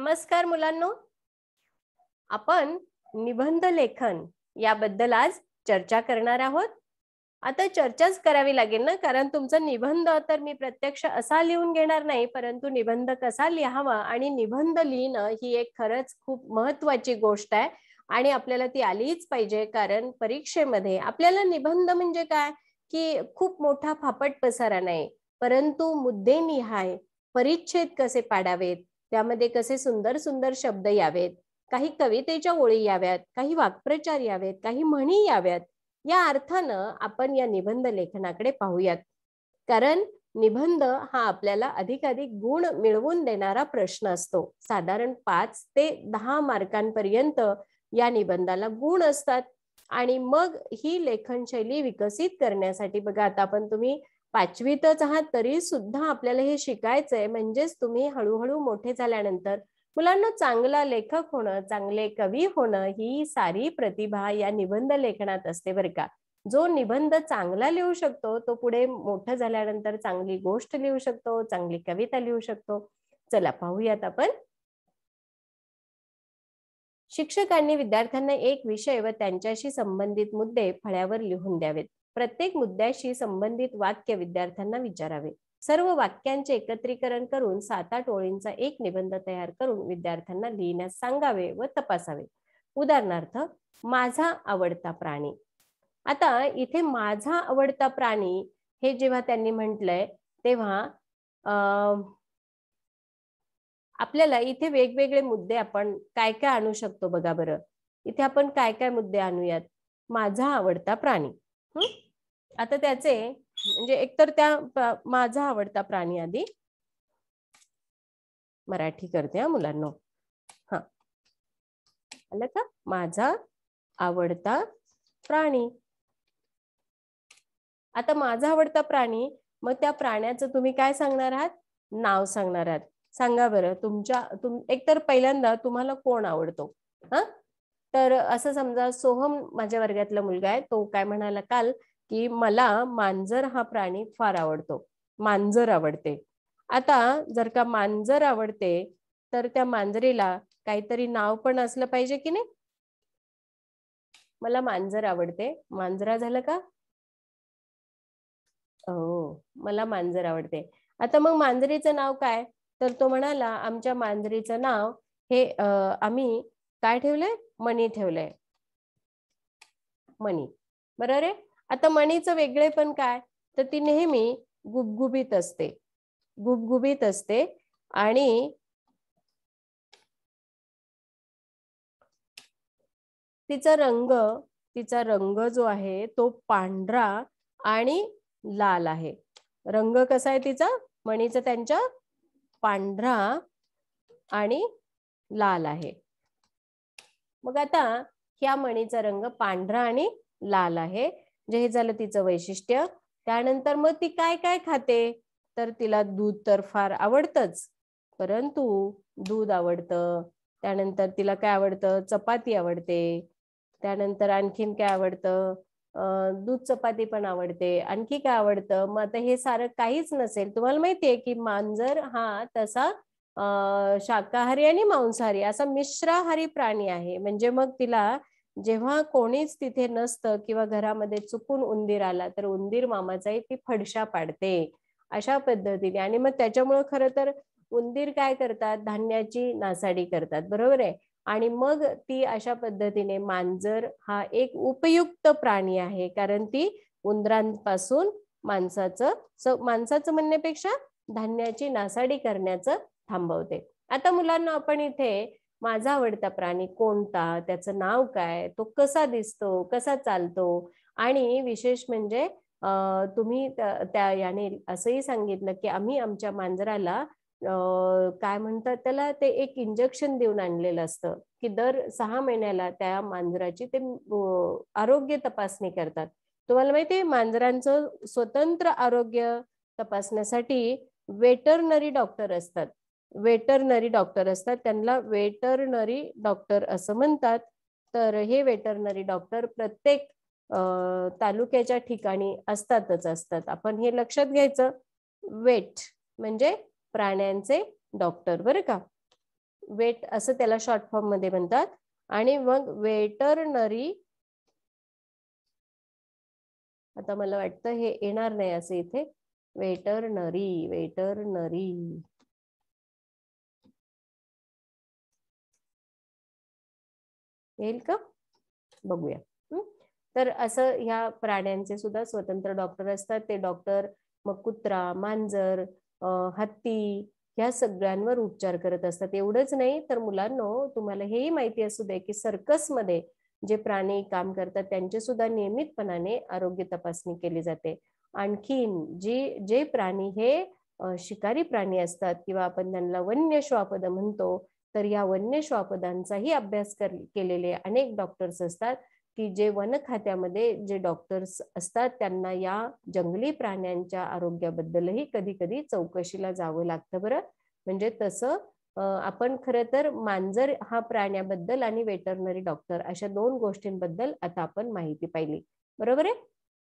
नमस्कार मुलांनो आपण निबंध लेखन याबद्दल आज चर्चा करणार आहोत आता चर्चाच करावी लागेल ना कारण तुमचा निबंध तर मी प्रत्यक्ष असा लिहून घेणार नाही परंतु निबंध कसा लिहावा आणि निबंध लिहिणं ही एक खरंच खूप महत्वाची गोष्ट आहे आणि आपल्याला ती आलीच पाहिजे कारण परीक्षेमध्ये आपल्याला निबंध म्हणजे काय की खूप मोठा फापट पसारा नाही परंतु मुद्दे निहाय परिच्छेद कसे पाडावेत त्यामध्ये कसे सुंदर सुंदर शब्द यावेत काही कवितेच्या ओळी याव्यात काही वाक्प्रचार यावेत काही म्हणी याव्यात या अर्थानं आपण या निबंध लेखनाकडे पाहूयात कारण निबंध हा आपल्याला अधिकाधिक गुण मिळवून देणारा प्रश्न असतो साधारण पाच ते दहा मार्कांपर्यंत या निबंधाला गुण असतात आणि मग ही लेखनशैली विकसित करण्यासाठी बघा आता आपण तुम्ही पाचवीतच आहात तरी सुद्धा आपल्याला हे शिकायचंय म्हणजेच तुम्ही हळूहळू मोठे झाल्यानंतर मुलांना चांगला लेखक होणं चांगले कवी होणं ही सारी प्रतिभा या निबंध लेखनात असते बरं का जो निबंध चांगला लिहू शकतो तो पुढे मोठं झाल्यानंतर चांगली गोष्ट लिहू शकतो चांगली कविता लिहू शकतो चला पाहूयात आपण शिक्षकांनी विद्यार्थ्यांना एक विषय व त्यांच्याशी संबंधित मुद्दे फळ्यावर लिहून द्यावेत प्रत्येक मुद्द्याशी संबंधित वाक्य विद्यार्थ्यांना विचारावे सर्व वाक्यांचे एकत्रीकरण करून सात आठ ओळींचा एक निबंध तयार करून विद्यार्थ्यांना लिहिण्यास सांगावे व तपासावे उदाहरणार्थ माझा आवडता प्राणी आता इथे माझा आवडता प्राणी हे जेव्हा त्यांनी म्हटलंय तेव्हा आपल्याला इथे वेगवेगळे मुद्दे आपण काय काय आणू शकतो बघा बरं इथे आपण काय काय मुद्दे आणूयात माझा आवडता प्राणी हम्म आता त्याचे म्हणजे एकतर त्या माझा आवडता प्राणी आधी मराठी करते हा मुलांना हा आलं का माझा आवडता प्राणी आता माझा आवडता प्राणी मग त्या प्राण्याचं तुम्ही काय सांगणार आहात नाव सांगणार आहात सांगा बरं तुमच्या तुम एकतर पहिल्यांदा तुम्हाला कोण आवडतो हा तर असं समजा सोहम माझ्या वर्गातला मुलगा आहे तो काय म्हणाला काल की मला मांजर हा प्राणी फार आवडतो मांजर आवडते आता जर का मांजर आवडते तर त्या मांजरीला काहीतरी नाव पण असलं पाहिजे की नाही मला मांजर आवडते मांजरा झालं का हो मला मांजर आवडते आता मग मांजरीचं नाव काय तर तो म्हणाला आमच्या मांजरीचं नाव हे आम्ही काय ठेवलंय मणी ठेवलंय मणी बरोबर आहे आता मणीचं वेगळे पण काय तर ती नेहमी गुबगुबीत असते गुबगुबीत असते आणि तिचा रंग तिचा रंग जो आहे तो पांढरा आणि लाल आहे रंग कसा आहे तिचा मणीचा त्यांच्या पांढरा आणि लाल आहे मग आता ह्या मणीचा रंग पांढरा आणि लाल आहे म्हणजे हे झालं तिचं वैशिष्ट्य त्यानंतर मग ती काय काय खाते तर तिला दूध तर फार आवडतच परंतु दूध आवडतं त्यानंतर तिला काय आवडतं चपाती आवडते त्यानंतर आणखीन काय आवडतं दूध चपाती पण आवडते आणखी काय आवडतं मग आता हे सारं काहीच नसेल तुम्हाला माहितीये की मांजर हा तसा शाकाहारी आणि मांसाहारी असा मिश्राहारी प्राणी आहे म्हणजे मग तिला जेव्हा कोणीच तिथे नसतं किंवा घरामध्ये चुकून उंदीर आला तर उंदीर मामाचाही ती फडशा पाडते अशा पद्धतीने आणि मग त्याच्यामुळे खरं तर उंदीर काय करतात धान्याची नासाडी करतात बरोबर आहे आणि मग ती अशा पद्धतीने मांजर हा एक उपयुक्त प्राणी आहे कारण ती उंदरांपासून माणसाचं माणसाचं म्हणण्यापेक्षा धान्याची नासाडी करण्याचं थांबवते आता मुलांना आपण इथे माझा आवडता प्राणी कोणता त्याचं नाव काय तो कसा दिसतो कसा चालतो आणि विशेष म्हणजे तुम्ही त्या याने असंही सांगितलं की आम्ही आमच्या मांजराला काय म्हणतात त्याला ते एक इंजेक्शन देऊन आणलेलं असतं की दर सहा महिन्याला त्या मांजराची ते आरोग्य तपासणी करतात तुम्हाला माहिती आहे मांजरांचं स्वतंत्र आरोग्य तपासण्यासाठी वेटरनरी डॉक्टर असतात वेटरनरी डॉक्टर असतात त्यांना वेटरनरी डॉक्टर असं म्हणतात तर हे वेटरनरी डॉक्टर प्रत्येक तालुक्याच्या ठिकाणी असतातच असतात आपण हे लक्षात घ्यायचं वेट म्हणजे प्राण्यांचे डॉक्टर बरं का वेट असं त्याला शॉर्ट फॉर्म मध्ये म्हणतात आणि मग वेटरनरी आता मला वाटतं हे येणार नाही असं इथे वेटरनरी वेटरनरी येईल का बघूया तर असं ह्या प्राण्यांचे सुद्धा स्वतंत्र डॉक्टर असतात ते डॉक्टर मग कुत्रा मांजर हत्ती ह्या सगळ्यांवर उपचार करत असतात एवढंच नाही तर मुलांनो तुम्हाला हेही माहिती असू दे की सर्कसमध्ये जे प्राणी काम करतात त्यांचे सुद्धा नियमितपणाने आरोग्य तपासणी केली जाते आणखीन जी जे प्राणी हे शिकारी प्राणी असतात किंवा आपण त्यांना वन्य श्वापद म्हणतो तर या वन्य श्वापदांचाही अभ्यास केलेले अनेक डॉक्टर्स असतात की जे वन खात्यामध्ये जे डॉक्टर्स असतात त्यांना या जंगली प्राण्यांच्या आरोग्याबद्दलही कधी कधी चौकशीला जावं लागतं बरं म्हणजे तसं आपण खरं तर मांजर हा प्राण्याबद्दल आणि वेटरनरी डॉक्टर अशा दोन गोष्टींबद्दल आता आपण माहिती पाहिली बरोबर आहे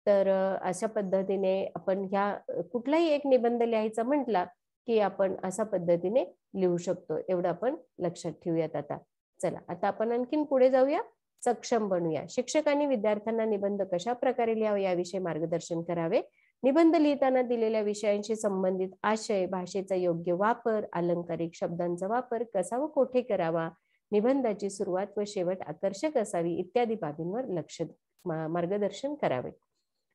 तर अशा पद्धतीने आपण ह्या कुठलाही एक निबंध लिहायचा म्हटला की आपण अशा पद्धतीने लिहू शकतो एवढं आपण लक्षात ठेवूयात आता चला आता आपण आणखीन पुढे जाऊया सक्षम बनूया शिक्षकांनी विद्यार्थ्यांना निबंध कशा प्रकारे लिहावे याविषयी मार्गदर्शन करावे निबंध लिहिताना दिलेल्या विषयांशी संबंधित आशय भाषेचा योग्य वापर अलंकारिक शब्दांचा वापर कसा व कोठे करावा निबंधाची सुरुवात व शेवट आकर्षक असावी इत्यादी बाबींवर लक्ष मार्गदर्शन करावे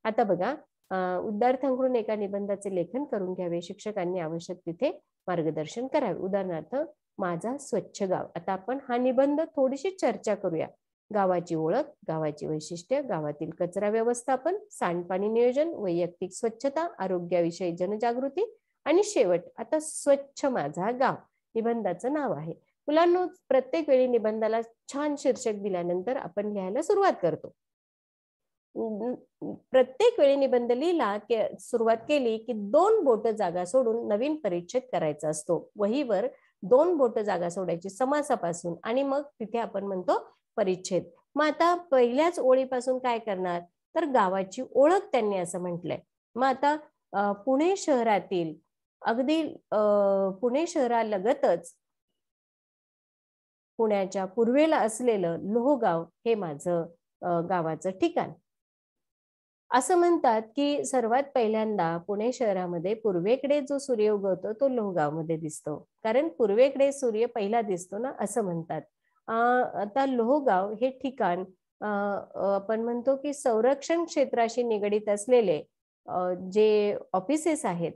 आता बघा विद्यार्थ्यांकडून एका निबंधाचे लेखन करून घ्यावे शिक्षकांनी आवश्यक तिथे मार्गदर्शन करावे उदाहरणार्थ माझा स्वच्छ गाव आता आपण हा निबंध थोडीशी चर्चा करूया गावाची ओळख गावाची वैशिष्ट्य गावातील कचरा व्यवस्थापन सांडपाणी नियोजन वैयक्तिक स्वच्छता आरोग्याविषयी जनजागृती आणि शेवट आता स्वच्छ माझा गाव निबंधाचं नाव आहे मुलांना प्रत्येक वेळी निबंधाला छान शीर्षक दिल्यानंतर आपण लिहायला सुरुवात करतो प्रत्येक वेळी निबंध लिहिला सुरुवात केली की दोन बोट जागा सोडून नवीन परिच्छेद करायचा असतो वहीवर दोन बोट जागा सोडायची समासापासून आणि मग तिथे आपण म्हणतो परिच्छेद मग आता पहिल्याच ओळीपासून काय करणार तर गावाची ओळख त्यांनी असं म्हटलंय मग आता पुणे शहरातील अगदी पुणे शहरालगतच पुण्याच्या पूर्वेला असलेलं लोहगाव हे माझं गावाचं ठिकाण असं म्हणतात की सर्वात पहिल्यांदा पुणे शहरामध्ये पूर्वेकडे जो सूर्य उगवतो तो लोहगावमध्ये दिसतो कारण पूर्वेकडे सूर्य पहिला दिसतो ना असं म्हणतात आता लोहगाव हे ठिकाण आपण म्हणतो की संरक्षण क्षेत्राशी निगडीत असलेले जे ऑफिसेस आहेत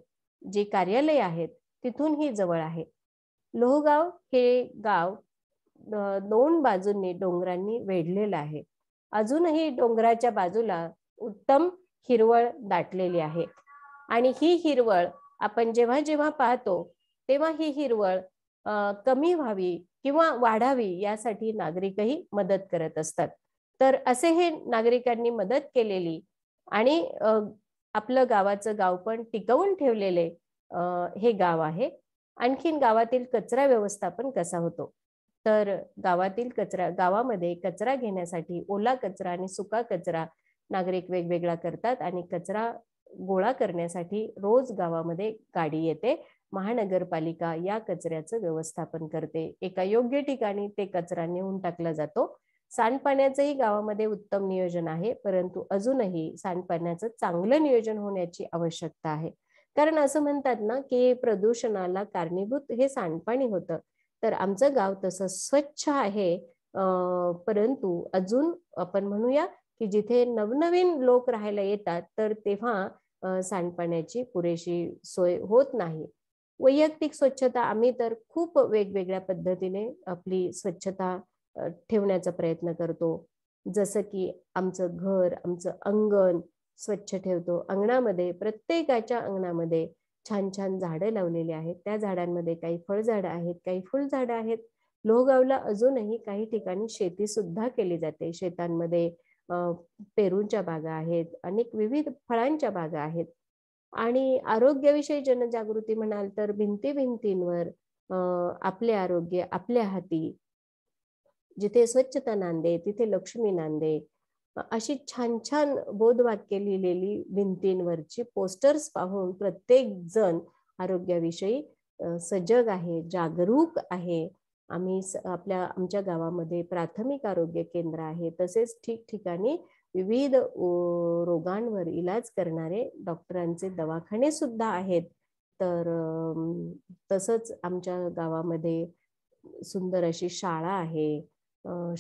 जे कार्यालय आहेत तिथून ही जवळ आहे लोहगाव हे गाव दोन बाजूंनी डोंगरांनी वेढलेलं आहे अजूनही डोंगराच्या बाजूला उत्तम हिरवळ दाटलेली आहे आणि ही हिरवळ आपण जेव्हा जेव्हा पाहतो तेव्हा ही हिरवळ कमी व्हावी किंवा वाढावी यासाठी नागरिकही मदत करत असतात तर असे हे नागरिकांनी मदत केलेली आणि आपलं गावाचं गाव पण टिकवून ठेवलेले हे गाव आहे आणखीन गावातील कचरा व्यवस्थापन कसा होतो तर गावातील कचरा गावामध्ये कचरा घेण्यासाठी ओला कचरा आणि सुका कचरा नागरिक वेगवेगळा करतात आणि कचरा गोळा करण्यासाठी रोज गावामध्ये गाडी येते महानगरपालिका या कचऱ्याचं व्यवस्थापन करते एका योग्य ठिकाणी ते कचरा नेऊन टाकला जातो सांडपाण्याचंही गावामध्ये उत्तम नियोजन आहे परंतु अजूनही सांडपाण्याचं चांगलं नियोजन होण्याची आवश्यकता आहे कारण असं म्हणतात ना की प्रदूषणाला कारणीभूत हे सांडपाणी होतं तर आमचं गाव तसं स्वच्छ आहे परंतु अजून आपण म्हणूया की जिथे नवनवीन लोक राहायला येतात तर तेव्हा सांडपाण्याची पुरेशी सोय होत नाही वैयक्तिक स्वच्छता आम्ही तर खूप वेगवेगळ्या पद्धतीने आपली स्वच्छता ठेवण्याचा प्रयत्न करतो जसं की आमचं घर आमचं अंगण स्वच्छ ठेवतो अंगणामध्ये प्रत्येकाच्या अंगणामध्ये छान छान झाडं लावलेली आहेत त्या झाडांमध्ये काही फळझाडं आहेत काही फुलझाडं आहेत लोहगावला अजूनही काही ठिकाणी शेती सुद्धा केली जाते शेतांमध्ये पेरूंच्या बागा आहेत अनेक विविध फळांच्या बागा आहेत आणि आरोग्याविषयी जनजागृती म्हणाल तर भिंती भिंतींवर आपले आरोग्य आपल्या हाती जिथे स्वच्छता नांदे तिथे लक्ष्मी नांदे अशी छान छान बोधवाक्य लिहिलेली भिंतींवरची पोस्टर्स पाहून प्रत्येक जण आरोग्याविषयी सजग आहे जागरूक आहे आम्ही आपल्या आमच्या गावामध्ये प्राथमिक आरोग्य केंद्र आहे तसेच ठिकठिकाणी विविध रोगांवर इलाज करणारे डॉक्टरांचे दवाखाने सुद्धा आहेत तर तसंच आमच्या गावामध्ये सुंदर अशी शाळा आहे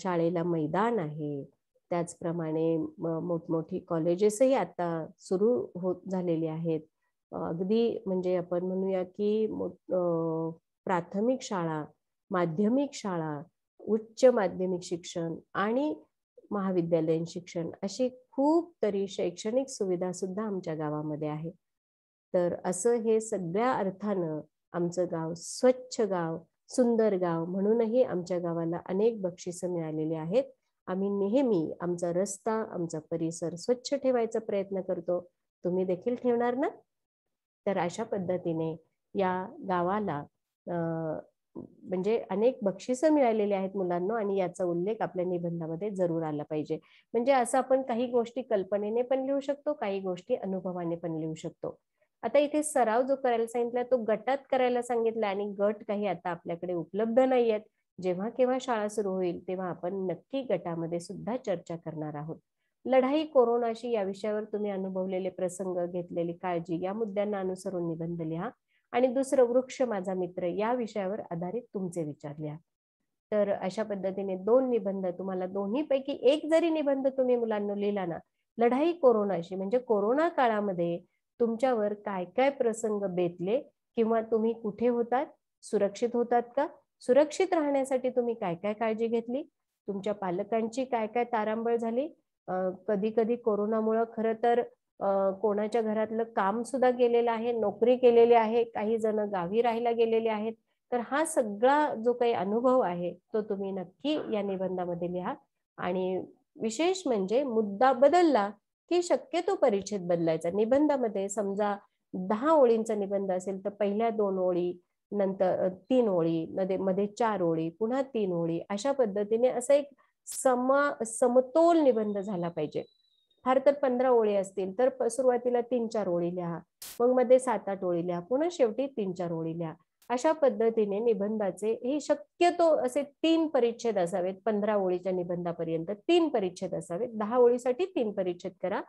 शाळेला मैदान आहे त्याचप्रमाणे मोठमोठी कॉलेजेसही आता सुरू होत झालेली आहेत अगदी म्हणजे आपण म्हणूया की प्राथमिक शाळा माध्यमिक शाळा उच्च माध्यमिक शिक्षण आणि महाविद्यालयीन शिक्षण अशी खूप तरी शैक्षणिक सुविधा सुद्धा आमच्या गावामध्ये आहे तर असं हे सगळ्या अर्थानं आमचं गाव स्वच्छ गाव सुंदर गाव म्हणूनही आमच्या गावाला अनेक बक्षिसं मिळालेली आहेत आम्ही नेहमी आमचा रस्ता आमचा परिसर स्वच्छ ठेवायचा प्रयत्न करतो तुम्ही देखील ठेवणार ना तर अशा पद्धतीने या गावाला म्हणजे अनेक बक्षिसं मिळालेली आहेत मुलांना आणि याचा उल्लेख आपल्या निबंधामध्ये जरूर आला पाहिजे म्हणजे असं आपण काही गोष्टी कल्पनेने पण लिहू शकतो काही गोष्टी अनुभवाने पण लिहू शकतो आता इथे सराव जो करायला सांगितला तो गटात करायला सांगितला आणि गट काही आता आपल्याकडे उपलब्ध नाही आहेत जेव्हा केव्हा शाळा सुरू होईल तेव्हा आपण नक्की गटामध्ये सुद्धा चर्चा करणार आहोत लढाई कोरोनाशी या विषयावर तुम्ही अनुभवलेले प्रसंग घेतलेली काळजी या मुद्द्यांना अनुसरून निबंध लिहा आणि दुसरं वृक्ष माझा मित्र या विषयावर आधारित तुमचे विचार लिहा तर अशा पद्धतीने दोन निबंध तुम्हाला दोन्हीपैकी एक जरी निबंध तुम्ही मुलांना लिहिला ना लढाई कोरोनाशी म्हणजे कोरोना काळामध्ये तुमच्यावर काय काय प्रसंग बेतले किंवा तुम्ही कुठे होतात सुरक्षित होतात का सुरक्षित राहण्यासाठी तुम्ही काय काय काळजी घेतली तुमच्या पालकांची काय काय तारांबळ झाली कधी कधी कोरोनामुळं खरं तर कोणाच्या घरातलं काम सुद्धा केलेलं आहे नोकरी केलेली आहे काही जण गावी राहायला गेलेले आहेत तर हा सगळा जो काही अनुभव आहे तो तुम्ही नक्की या निबंधामध्ये लिहा आणि विशेष म्हणजे मुद्दा बदलला की शक्यतो परिच्छेद बदलायचा निबंधामध्ये समजा दहा ओळींचा निबंध असेल तर पहिल्या दोन ओळी नंतर तीन ओळी मध्ये मध्ये चार ओळी पुन्हा तीन ओळी अशा पद्धतीने असा एक समा समतोल निबंध झाला पाहिजे फार तर पंधरा ओळी असतील तर सुरुवातीला तीन चार ओळी लिहा मग मध्ये सात आठ ओळी लिहा पुन्हा शेवटी तीन चार ओळी लिहा अशा पद्धतीने निबंधाचे हे शक्यतो असे तीन परिच्छेद असावेत पंधरा ओळीच्या निबंधापर्यंत तीन परिच्छेद असावेत दहा ओळीसाठी तीन परिच्छेद करा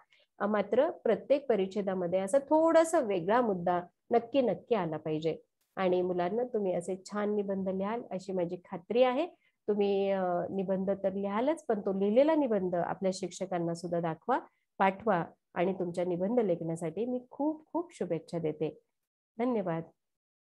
मात्र प्रत्येक परिच्छेदामध्ये असा थोडासा वेगळा मुद्दा नक्की नक्की आला पाहिजे आणि मुलांना तुम्ही असे छान निबंध लिहाल अशी माझी खात्री आहे तुम्ही निबंध तर लिहालच पण तो लिहिलेला निबंध आपल्या शिक्षकांना सुद्धा दाखवा पाठवा आणि तुमच्या निबंध लेखनासाठी मी खूप खूप शुभेच्छा देते धन्यवाद